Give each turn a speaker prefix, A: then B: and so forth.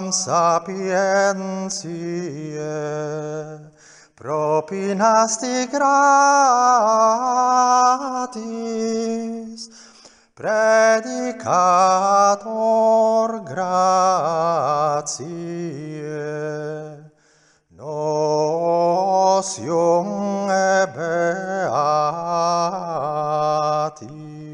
A: quam sapientiae propinasti gratis predicator gratiae nos iungebeatis